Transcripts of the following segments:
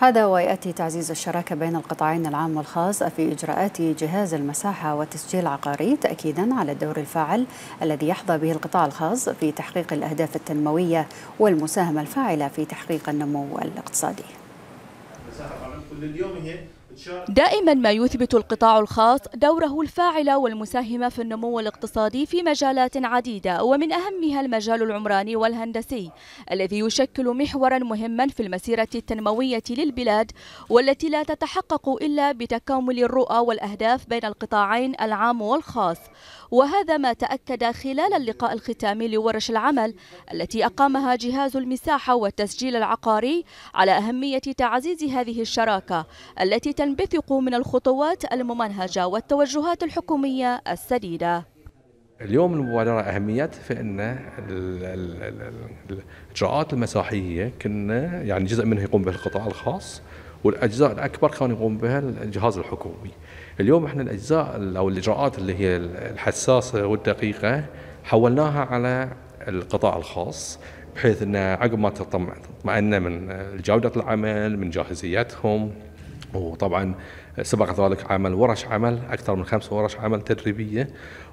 هذا ويأتي تعزيز الشراكة بين القطاعين العام والخاص في إجراءات جهاز المساحة والتسجيل العقاري تأكيدا على الدور الفاعل الذي يحظى به القطاع الخاص في تحقيق الأهداف التنموية والمساهمة الفاعلة في تحقيق النمو الاقتصادي. دائما ما يثبت القطاع الخاص دوره الفاعل والمساهم في النمو الاقتصادي في مجالات عديدة ومن أهمها المجال العمراني والهندسي الذي يشكل محورا مهما في المسيرة التنموية للبلاد والتي لا تتحقق إلا بتكامل الرؤى والأهداف بين القطاعين العام والخاص وهذا ما تأكد خلال اللقاء الختامي لورش العمل التي أقامها جهاز المساحة والتسجيل العقاري على أهمية تعزيز هذه الشراكة التي تنبثق من الخطوات الممنهجة والتوجهات الحكومية السديدة اليوم المبادرة أهميتها في أن الإجراءات المساحية كنا يعني جزء منها يقوم به القطاع الخاص والاجزاء الاكبر كان يقوم بها الجهاز الحكومي. اليوم احنا الاجزاء او الاجراءات اللي هي الحساسه والدقيقه حولناها على القطاع الخاص بحيث انه عقب ما تطمئن من جوده العمل من جاهزيتهم وطبعا سبق ذلك عمل ورش عمل اكثر من خمس ورش عمل تدريبيه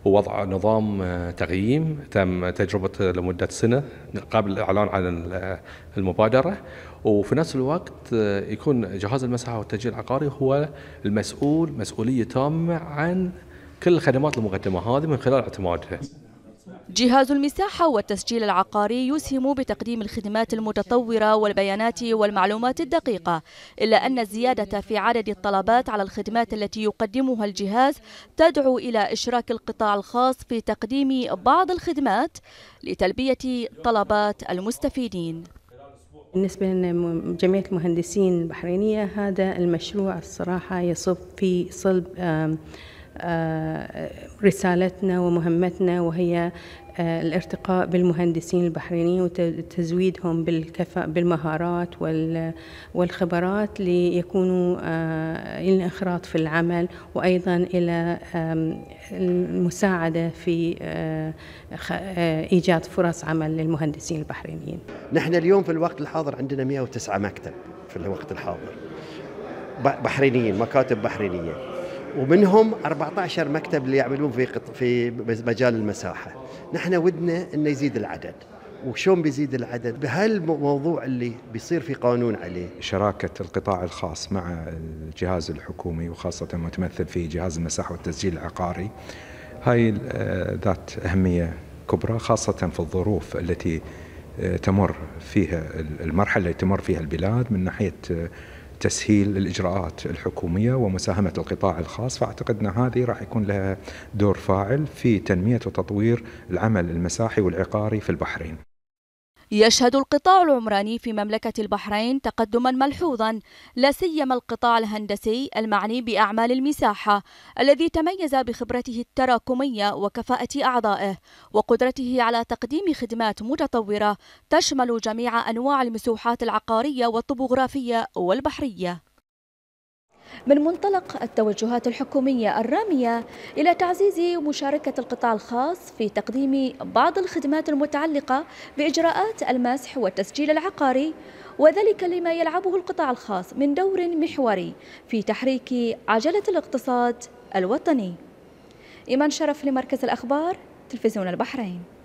ووضع نظام آه، تقييم تم تجربه لمده سنه قبل الاعلان عن آه، المبادره وفي نفس الوقت آه، يكون جهاز المساحه والتسجيل العقاري هو المسؤول مسؤوليه تامه عن كل الخدمات المقدمه هذه من خلال اعتمادها. جهاز المساحة والتسجيل العقاري يسهم بتقديم الخدمات المتطورة والبيانات والمعلومات الدقيقة إلا أن الزيادة في عدد الطلبات على الخدمات التي يقدمها الجهاز تدعو إلى إشراك القطاع الخاص في تقديم بعض الخدمات لتلبية طلبات المستفيدين بالنسبة لجمعية المهندسين البحرينية هذا المشروع الصراحة يصب في صلب آه، رسالتنا ومهمتنا وهي آه، الارتقاء بالمهندسين البحرينيين وتزويدهم بالكفاءة بالمهارات والخبرات ليكونوا آه، الانخراط في العمل وأيضا إلى المساعدة في إيجاد فرص عمل للمهندسين البحرينيين نحن اليوم في الوقت الحاضر عندنا 109 مكتب في الوقت الحاضر بحرينيين مكاتب بحرينيه ومنهم 14 مكتب اللي يعملون في في مجال المساحه نحن ودنا انه يزيد العدد وشون بيزيد العدد بهالموضوع اللي بيصير في قانون عليه شراكة القطاع الخاص مع الجهاز الحكومي وخاصة متمثل في جهاز المساحة والتسجيل العقاري هاي آه، ذات أهمية كبرى خاصة في الظروف التي آه، تمر فيها المرحلة التي تمر فيها البلاد من ناحية آه، تسهيل الإجراءات الحكومية ومساهمة القطاع الخاص فأعتقد أن هذه راح يكون لها دور فاعل في تنمية وتطوير العمل المساحي والعقاري في البحرين يشهد القطاع العمراني في مملكة البحرين تقدما ملحوظا لا سيما القطاع الهندسي المعني بأعمال المساحة الذي تميز بخبرته التراكمية وكفاءة أعضائه وقدرته على تقديم خدمات متطورة تشمل جميع أنواع المسوحات العقارية والطبوغرافية والبحرية من منطلق التوجهات الحكومية الرامية إلى تعزيز مشاركة القطاع الخاص في تقديم بعض الخدمات المتعلقة بإجراءات المسح والتسجيل العقاري وذلك لما يلعبه القطاع الخاص من دور محوري في تحريك عجلة الاقتصاد الوطني إيمان شرف لمركز الأخبار تلفزيون البحرين